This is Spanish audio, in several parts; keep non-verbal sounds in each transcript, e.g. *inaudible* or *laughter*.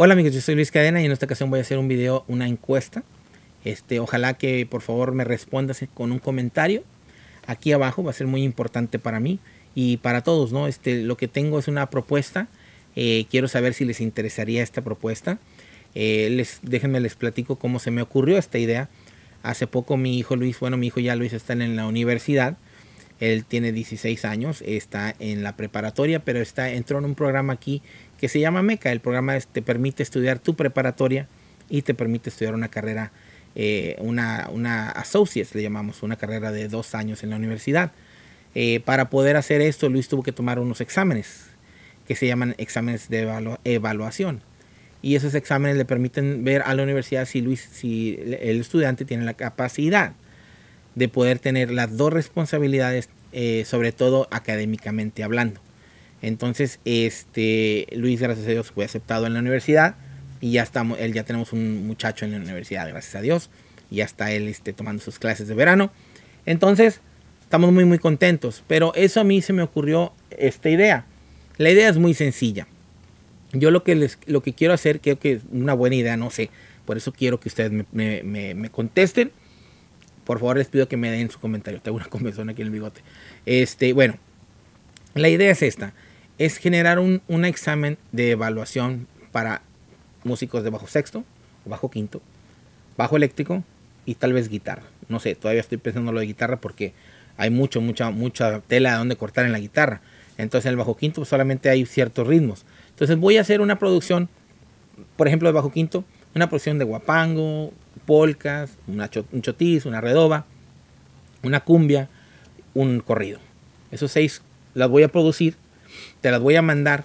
Hola amigos, yo soy Luis Cadena y en esta ocasión voy a hacer un video, una encuesta. Este, ojalá que por favor me respondas con un comentario aquí abajo, va a ser muy importante para mí y para todos, ¿no? Este, lo que tengo es una propuesta, eh, quiero saber si les interesaría esta propuesta. Eh, les, déjenme les platico cómo se me ocurrió esta idea. Hace poco mi hijo Luis, bueno, mi hijo ya Luis está en la universidad, él tiene 16 años, está en la preparatoria, pero está, entró en un programa aquí que se llama MECA. El programa te permite estudiar tu preparatoria y te permite estudiar una carrera, eh, una, una associates, le llamamos, una carrera de dos años en la universidad. Eh, para poder hacer esto, Luis tuvo que tomar unos exámenes que se llaman exámenes de evaluación. Y esos exámenes le permiten ver a la universidad si, Luis, si el estudiante tiene la capacidad de poder tener las dos responsabilidades, eh, sobre todo académicamente hablando. Entonces, este, Luis, gracias a Dios, fue aceptado en la universidad y ya estamos, él ya tenemos un muchacho en la universidad, gracias a Dios. Y ya está él este, tomando sus clases de verano. Entonces, estamos muy, muy contentos. Pero eso a mí se me ocurrió esta idea. La idea es muy sencilla. Yo lo que, les, lo que quiero hacer, creo que es una buena idea, no sé. Por eso quiero que ustedes me, contesten. Por favor, les pido que me den su comentario. Tengo una *laughs* conversación aquí en el bigote. Este, bueno, la idea es esta es generar un, examen de evaluación para músicos de bajo sexto, bajo quinto, bajo eléctrico y tal vez guitarra. No sé, todavía estoy pensando lo de guitarra porque hay mucho, mucha, mucha tela donde cortar en la guitarra. Entonces en el bajo quinto solamente hay ciertos ritmos. Entonces voy a hacer una producción, por ejemplo, de bajo quinto, una producción de guapango, polcas, un chotis, una redoba, una cumbia, un corrido. Esos seis las voy a producir te las voy a mandar,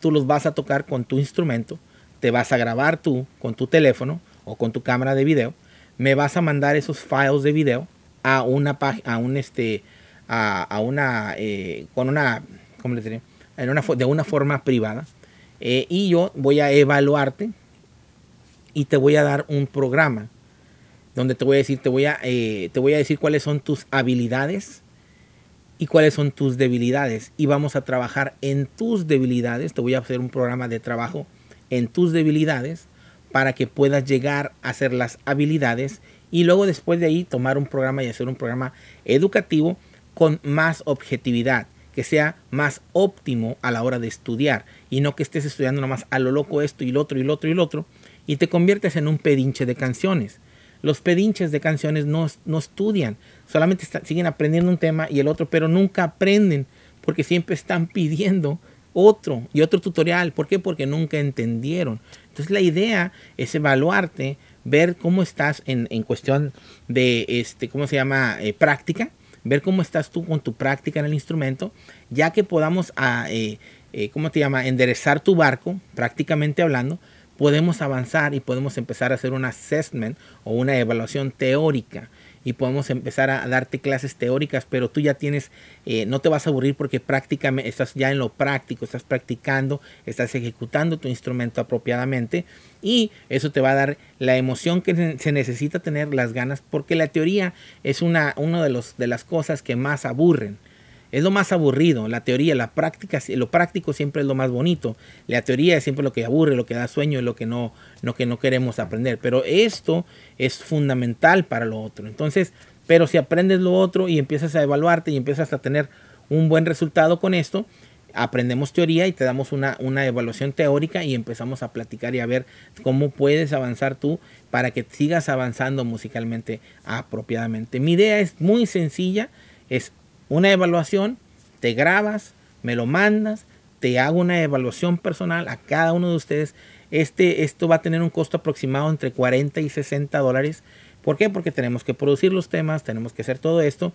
tú los vas a tocar con tu instrumento, te vas a grabar tú con tu teléfono o con tu cámara de video, me vas a mandar esos files de video a una página, a un este, a, una, eh, con una, ¿cómo le diré? de una forma privada eh, y yo voy a evaluarte y te voy a dar un programa donde te voy a decir, voy eh, te voy a decir cuáles son tus habilidades y cuáles son tus debilidades. Y vamos a trabajar en tus debilidades. Te voy a hacer un programa de trabajo en tus debilidades para que puedas llegar a hacer las habilidades y luego después de ahí tomar un programa y hacer un programa educativo con más objetividad, que sea más óptimo a la hora de estudiar y no que estés estudiando nomás a lo loco esto y lo otro y lo otro y lo otro y te conviertes en un pedinche de canciones. Los pedinches de canciones no, estudian, solamente siguen aprendiendo un tema y el otro, pero nunca aprenden porque siempre están *laughs* pidiendo otro y otro tutorial. ¿Por qué? Porque nunca entendieron. Entonces la idea es evaluarte, ver cómo estás en, cuestión de, este, ¿cómo se llama? Eh, práctica, ver cómo estás tú con tu práctica en el instrumento, ya que podamos, a, ah, eh, eh, ¿cómo te llama? Enderezar tu barco, prácticamente hablando, podemos avanzar y podemos empezar a hacer un assessment o una evaluación teórica y podemos empezar a darte clases teóricas, pero tú ya tienes, eh, no te vas a aburrir porque prácticamente estás ya en lo práctico, estás practicando, estás ejecutando tu instrumento apropiadamente y eso te va a dar la emoción que se necesita tener, las ganas, porque la teoría es una, una de, los, de las cosas que más aburren. Es lo más aburrido, la teoría, la práctica, lo práctico siempre es lo más bonito. La teoría es siempre lo que aburre, lo que da sueño, lo que no, que no queremos aprender. Pero esto es fundamental para lo otro. Entonces, pero si aprendes lo otro y empiezas a evaluarte y empiezas a tener un buen resultado con esto, aprendemos teoría y te damos una, una, evaluación teórica y empezamos a platicar y a ver cómo puedes avanzar tú para que sigas avanzando musicalmente apropiadamente. Mi idea es muy sencilla, es una evaluación, te grabas, me lo mandas, te hago una evaluación personal a cada uno de ustedes. Este, esto va a tener un costo aproximado entre 40 y 60 dólares. ¿Por qué? Porque tenemos que producir los temas, tenemos que hacer todo esto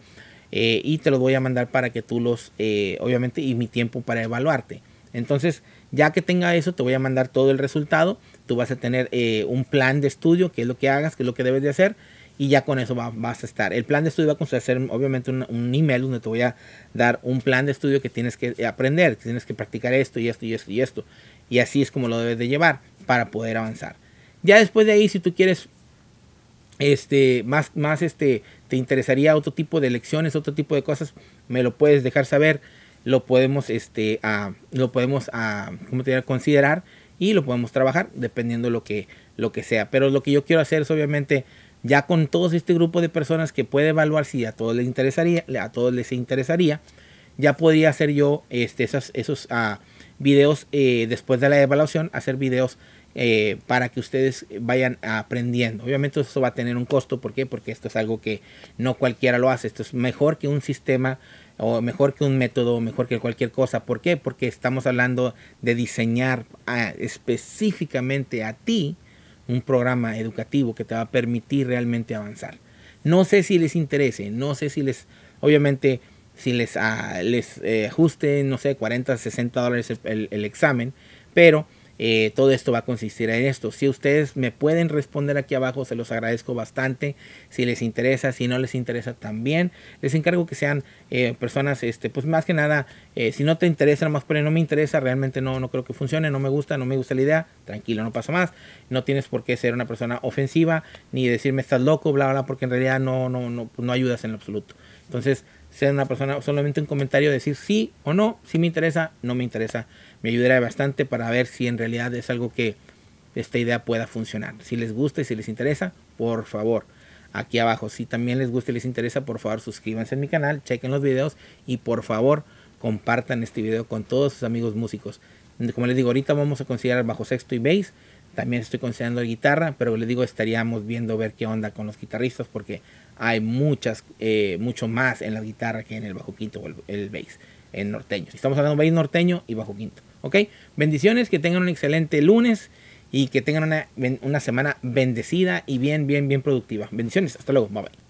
eh, y te los voy a mandar para que tú los, eh, obviamente, y mi tiempo para evaluarte. Entonces, ya que tenga eso, te voy a mandar todo el resultado. Tú vas a tener eh, un plan de estudio, qué es lo que hagas, qué es lo que debes de hacer y ya con eso vas a estar. El plan de estudio va a consistir obviamente un, email donde te voy a dar un plan de estudio que tienes que aprender, que tienes que practicar esto y esto y esto y esto. Y así es como lo debes de llevar para poder avanzar. Ya después de ahí, si tú quieres, este, más, más, este, te interesaría otro tipo de lecciones, otro tipo de cosas, me lo puedes dejar saber, lo podemos, este, lo podemos, considerar y lo podemos trabajar dependiendo lo que, lo que sea. Pero lo que yo quiero hacer es obviamente ya con todo este grupo de personas que puede evaluar si a todos les interesaría, a todos les interesaría, ya podría hacer yo este, esos, esos ah, videos eh, después de la evaluación, hacer videos eh, para que ustedes vayan aprendiendo. Obviamente eso va a tener un costo, ¿por qué? Porque esto es algo que no cualquiera lo hace, esto es mejor que un sistema o mejor que un método, mejor que cualquier cosa. ¿Por qué? Porque estamos hablando de diseñar ah, específicamente a ti un programa educativo que te va a permitir realmente avanzar. No sé si les interese, no sé si les, obviamente, si les, ah, les eh, ajuste, no sé, 40, 60 dólares el examen, pero eh, todo esto va a consistir en esto. Si ustedes me pueden responder aquí abajo, se los agradezco bastante. Si les interesa, si no les interesa también, les encargo que sean eh, personas, este, pues más que nada, eh, si no te interesa, por pero no me interesa, realmente no, no creo que funcione, no me gusta, no me gusta la idea, tranquilo, no pasa más. No tienes por qué ser una persona ofensiva ni decirme estás loco, bla, bla, porque en realidad no, no, no, pues, no ayudas en lo absoluto. Entonces, ser una persona, solamente un comentario, decir sí o no, si me interesa, no me interesa me ayudará bastante para ver si en realidad es algo que esta idea pueda funcionar. Si les gusta y si les interesa, por favor, aquí abajo. Si también les gusta y les interesa, por favor, suscríbanse a mi canal, chequen los videos y por favor, compartan este video con todos sus amigos músicos. Como les digo, ahorita vamos a considerar bajo sexto y bass. También estoy considerando guitarra, pero les digo, estaríamos viendo ver qué onda con los guitarristas porque hay muchas, eh, mucho más en la guitarra que en el bajo quinto o el, bass en norteño. Estamos hablando de bass norteño y bajo quinto. ¿Ok? Bendiciones, que tengan un excelente lunes y que tengan una, una semana bendecida y bien, bien, bien productiva. Bendiciones, hasta luego, bye bye.